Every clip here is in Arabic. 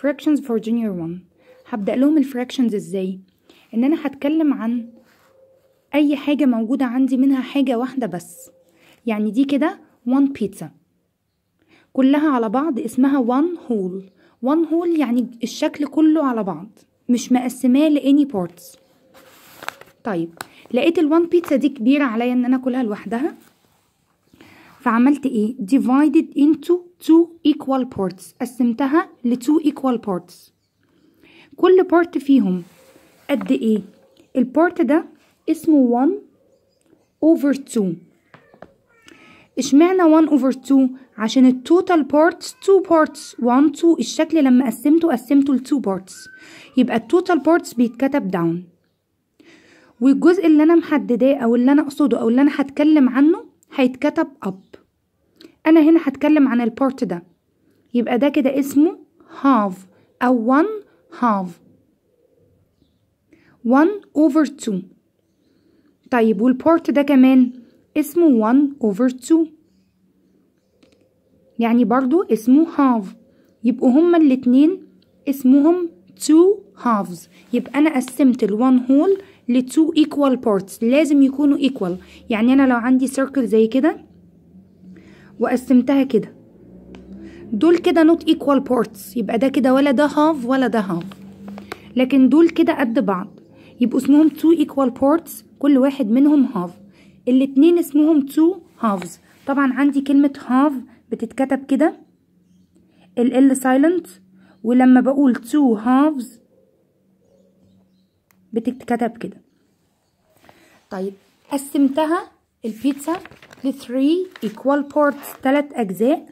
fractions for junior one هبدأ لهم الفراكشنز ازاي ان انا هتكلم عن اي حاجة موجودة عندي منها حاجة واحدة بس يعني دي كده one بيتزا كلها على بعض اسمها one هول one هول يعني الشكل كله على بعض مش مقسماه لاني بارتس طيب لقيت ال بيتزا دي كبيرة عليا ان انا اكلها لوحدها فعملت ايه divided into two equal parts قسمتها ل two equal parts كل part فيهم قد ايه البارت ده اسمه 1 over 2 اشمعنى 1 over 2 عشان التوتال بارتس 2 بارتس 1 2 الشكل لما قسمته قسمته ل 2 بارتس يبقى التوتال بارتس بيتكتب داون والجزء اللي انا محدداه او اللي انا اقصده او اللي انا هتكلم عنه هيتكتب up انا هنا هتكلم عن البورت ده يبقى ده كده اسمه half او one half one over two طيب والبورت ده كمان اسمه one over two يعني برضو اسمه half يبقوا هما الاتنين اسمهم two halves يبقى أنا قسمت ال one whole لتو ايكوال بارتس لازم يكونوا ايكوال يعني انا لو عندي سيركل زي كده وقسمتها كده دول كده نوت ايكوال بارتس يبقى ده كده ولا ده هاف ولا ده هاف لكن دول كده قد بعض يبقوا اسمهم تو ايكوال بارتس كل واحد منهم هاف الاتنين اسمهم تو هافز طبعا عندي كلمة هاف بتتكتب كده ال ال سايلنت ولما بقول تو هافز بتتكتب كده طيب قسمتها البيتزا ل 3 equal parts تلات اجزاء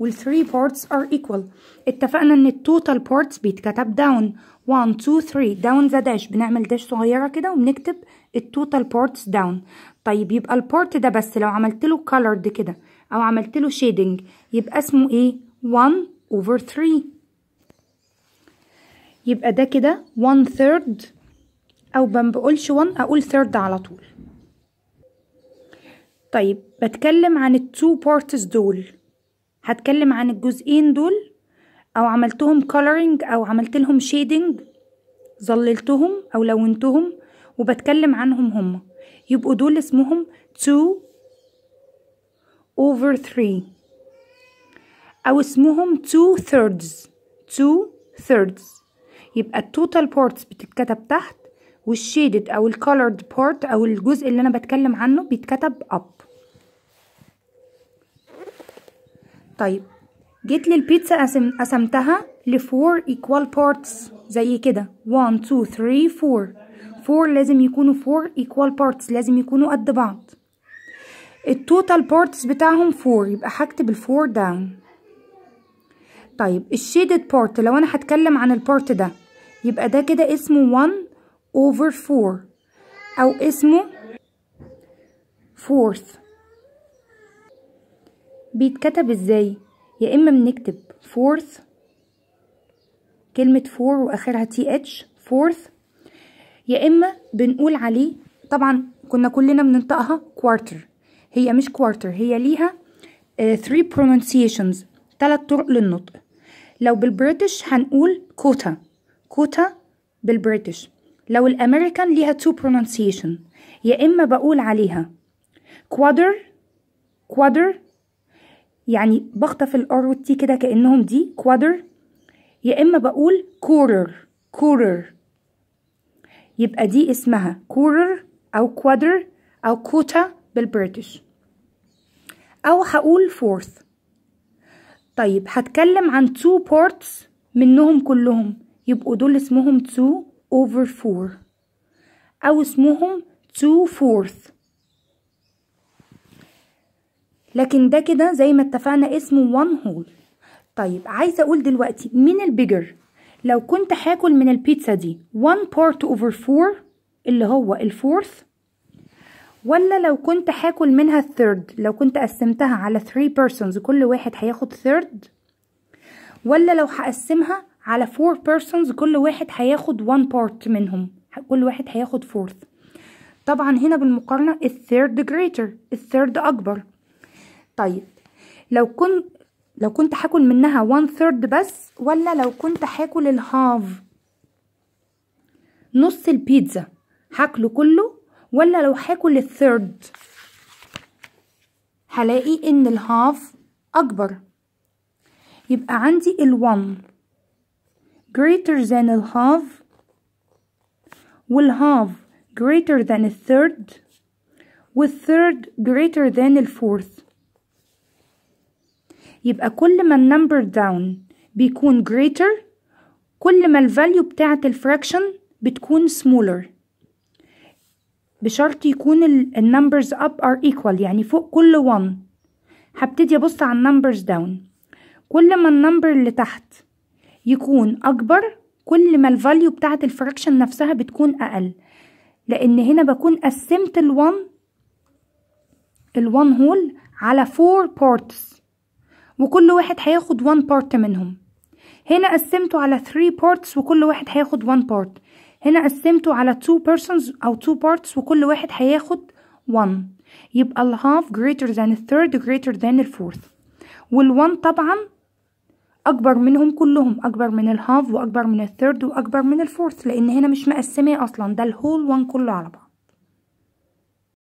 وال 3 parts are equal اتفقنا ان التوتال parts بيتكتب داون 1 2 3 داون ذا داش بنعمل داش صغيره كده وبنكتب التوتال parts داون طيب يبقى البارت ده بس لو عملت له colored كده او عملت له shading يبقى اسمه ايه 1 over 3 يبقى ده كده 1 third أو ما بقولش one أقول ثيرد على طول طيب بتكلم عن التو بارتس دول هتكلم عن الجزئين دول أو عملتهم coloring أو عملت لهم شيدنج ظللتهم أو لونتهم وبتكلم عنهم هم يبقوا دول اسمهم 2 over 3 أو اسمهم 2 thirds 2 thirds يبقى التوتال بارتس بتتكتب تحت والشيدد او الكولرد بارت او الجزء اللي انا بتكلم عنه بيتكتب اب طيب جيت للبيتزا أسم... قسمتها 4 ايكوال بارتس زي كده 1 2 3 4 4 لازم يكونوا 4 ايكوال بارتس لازم يكونوا قد بعض التوتال بارتس بتاعهم 4 يبقى هكتب 4 داون طيب الشيدد بارت لو انا هتكلم عن البارت ده يبقى ده كده اسمه 1 over four أو اسمه fourth بيتكتب ازاي يا اما بنكتب fourth كلمة فور واخرها تي اتش fourth يا اما بنقول عليه طبعا كنا كلنا بننطقها quarter هي مش quarter هي ليها آه، three pronunciations تلات طرق للنطق لو بالبريتش هنقول كوتا كوتا بالبريتش لو الامريكان ليها تو pronunciation يا اما بقول عليها كوادر كوادر يعني بخطف الار والتي كده كانهم دي كوادر يا اما بقول كورر كورر يبقى دي اسمها كورر او كوادر او كوتا بالبريتش او هقول فورث طيب هتكلم عن تو بورتس منهم كلهم يبقوا دول اسمهم تو over four أو اسمهم two fourth لكن ده كده زي ما اتفقنا اسمه one whole طيب عايزة أقول دلوقتي من البيجر لو كنت هاكل من البيتزا دي one part over four اللي هو الفورث ولا لو كنت هاكل منها الثيرد لو كنت قسمتها على 3 persons كل واحد هياخد ثيرد ولا لو هقسمها على فور بيرسونز كل واحد هياخد وان بارت منهم كل واحد هياخد فورث طبعا هنا بالمقارنة الثيرد جريتر الثيرد أكبر طيب لو كنت لو كنت هاكل منها وان ثيرد بس ولا لو كنت هاكل الهاف نص البيتزا هاكله كله ولا لو هاكل الثيرد هلاقي ان الهاف اكبر يبقى عندي الون greater than a الهاف والهاف greater than a الثيرد والثيرد greater than a fourth يبقى كل ما النمبر داون بيكون greater كل ما الفاليو بتاعة الفراكشن بتكون smaller بشرط يكون النمبرز up are equal يعني فوق كل 1 هبتدي ابص على النمبرز داون كل ما النمبر اللي تحت يكون أكبر كل ما الفاليو بتاعة الفراكشن نفسها بتكون أقل لأن هنا بكون قسمت الون الون هول على فور بارتس وكل واحد هياخد وان بارت منهم هنا قسمته على 3 بارتس وكل واحد هياخد 1 بارت هنا قسمته على 2 persons او 2 بارتس وكل واحد هياخد 1 يبقى الهاف greater than الثيرد greater than الفورث والوان طبعا اكبر منهم كلهم اكبر من الهاف واكبر من الثيرد واكبر من الفورث لان هنا مش مقسماه اصلا ده الهول وان كله على بعض